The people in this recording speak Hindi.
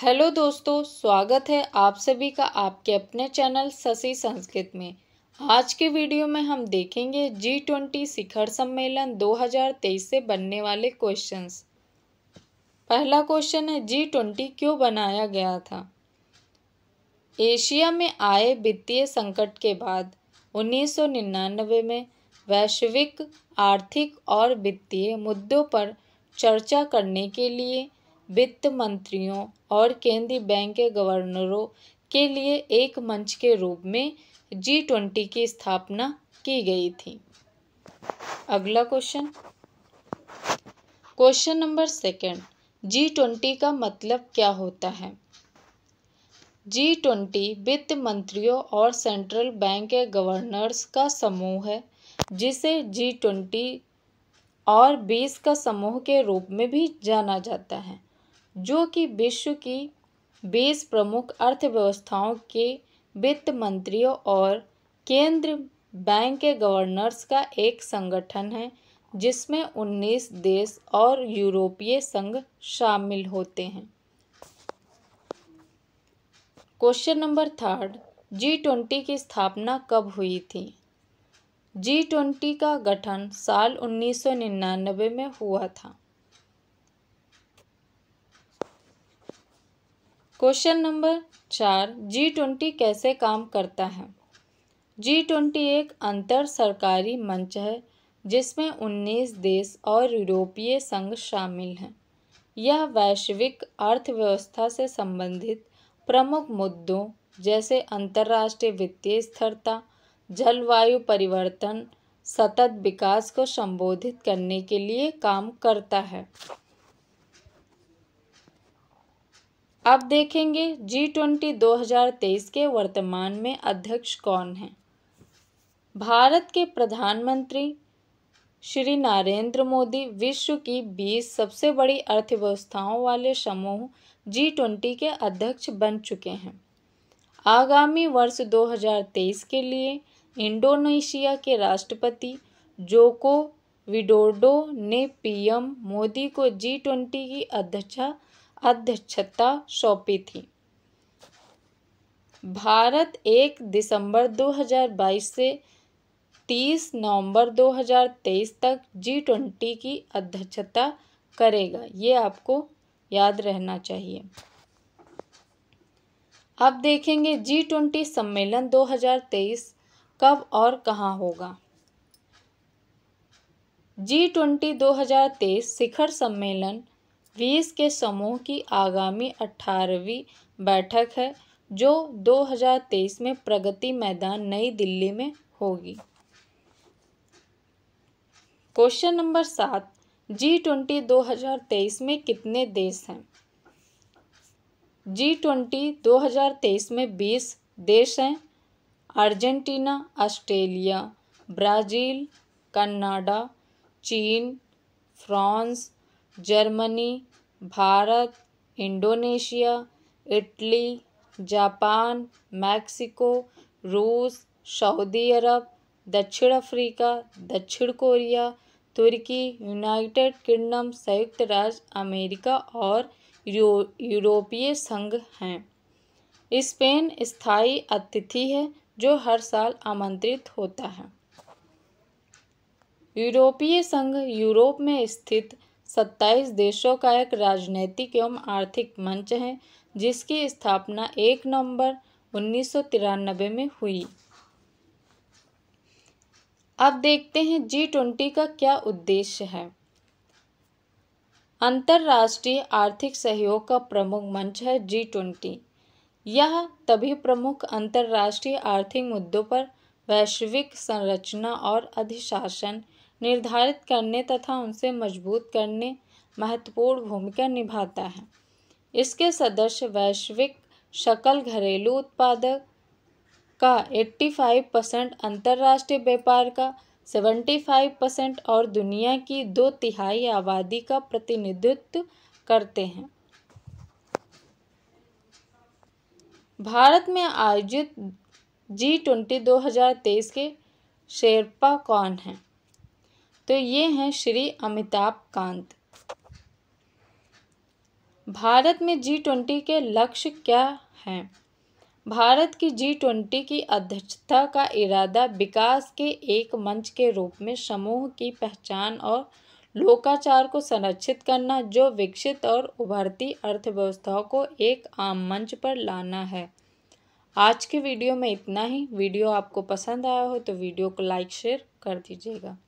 हेलो दोस्तों स्वागत है आप सभी का आपके अपने चैनल शशि संस्कृत में आज के वीडियो में हम देखेंगे जी ट्वेंटी शिखर सम्मेलन 2023 से बनने वाले क्वेश्चंस पहला क्वेश्चन है जी ट्वेंटी क्यों बनाया गया था एशिया में आए वित्तीय संकट के बाद 1999 में वैश्विक आर्थिक और वित्तीय मुद्दों पर चर्चा करने के लिए वित्त मंत्रियों और केंद्रीय बैंक के गवर्नरों के लिए एक मंच के रूप में जी ट्वेंटी की स्थापना की गई थी अगला question question number second G twenty का मतलब क्या होता है जी ट्वेंटी वित्त मंत्रियों और सेंट्रल बैंक के गवर्नर्स का समूह है जिसे जी ट्वेंटी और बीस का समूह के रूप में भी जाना जाता है जो कि विश्व की बीस प्रमुख अर्थव्यवस्थाओं के वित्त मंत्रियों और केंद्र बैंक के गवर्नर्स का एक संगठन है जिसमें उन्नीस देश और यूरोपीय संघ शामिल होते हैं question number third G twenty की स्थापना कब हुई थी जी ट्वेंटी का गठन साल 1999 में हुआ था क्वेश्चन नंबर चार जी ट्वेंटी कैसे काम करता है जी ट्वेंटी एक अंतर सरकारी मंच है जिसमें उन्नीस देश और यूरोपीय संघ शामिल हैं यह वैश्विक अर्थव्यवस्था से संबंधित प्रमुख मुद्दों जैसे अंतर्राष्ट्रीय वित्तीय स्थिरता जलवायु परिवर्तन सतत विकास को संबोधित करने के लिए काम करता है अब देखेंगे जी ट्वेंटी दो हज़ार तेईस के वर्तमान में अध्यक्ष कौन हैं भारत के प्रधानमंत्री श्री नरेंद्र मोदी विश्व की बीस सबसे बड़ी अर्थव्यवस्थाओं वाले समूह जी ट्वेंटी के अध्यक्ष बन चुके हैं आगामी वर्ष 2023 के लिए इंडोनेशिया के राष्ट्रपति जोको विडोडो ने पीएम मोदी को जी ट्वेंटी की अध्यक्षता अध्यक्षता सौंपी थी भारत एक दिसंबर 2022 से 30 नवंबर 2023 तक जी ट्वेंटी की अध्यक्षता करेगा ये आपको याद रहना चाहिए अब देखेंगे जी ट्वेंटी सम्मेलन 2023 कब और कहाँ होगा जी ट्वेंटी दो शिखर सम्मेलन बीस के समूह की आगामी अठारहवीं बैठक है जो 2023 में प्रगति मैदान नई दिल्ली में होगी क्वेश्चन नंबर सात जी ट्वेंटी दो हज़ार तेईस में कितने देश हैं जी ट्वेंटी दो हज़ार तेईस में बीस देश हैं अर्जेंटीना ऑस्ट्रेलिया ब्राज़ील कनाडा चीन France Germany Bharat Indonesia Italy Japan Mexico रूस सऊदी अरब दक्षिण अफ्रीका दक्षिण कोरिया तुर्की यूनाइटेड किंगडम संयुक्त राज्य अमेरिका और यूरो यूरोपीय संघ हैं स्पेन स्थायी अतिथि है जो हर साल आमंत्रित होता है यूरोपीय संघ यूरोप में स्थित सत्ताईस देशों का एक राजनैतिक एवं आर्थिक मंच है जिसकी स्थापना एक नवंबर उन्नीस में हुई अब देखते हैं जी ट्वेंटी का क्या उद्देश्य है अंतर्राष्ट्रीय आर्थिक सहयोग का प्रमुख मंच है जी ट्वेंटी यह तभी प्रमुख अंतर्राष्ट्रीय आर्थिक मुद्दों पर वैश्विक संरचना और अधिशासन निर्धारित करने तथा उनसे मजबूत करने महत्वपूर्ण भूमिका निभाता है इसके सदस्य वैश्विक शकल घरेलू उत्पादक का 85 परसेंट अंतर्राष्ट्रीय व्यापार का 75 परसेंट और दुनिया की दो तिहाई आबादी का प्रतिनिधित्व करते हैं भारत में आयोजित जी ट्वेंटी दो के शेरपा कौन हैं तो ये हैं श्री अमिताभ कांत भारत में जी ट्वेंटी के लक्ष्य क्या हैं भारत की जी ट्वेंटी की अध्यक्षता का इरादा विकास के एक मंच के रूप में समूह की पहचान और लोकाचार को संरक्षित करना जो विकसित और उभरती अर्थव्यवस्थाओं को एक आम मंच पर लाना है आज के वीडियो में इतना ही वीडियो आपको पसंद आया हो तो वीडियो को लाइक शेयर कर दीजिएगा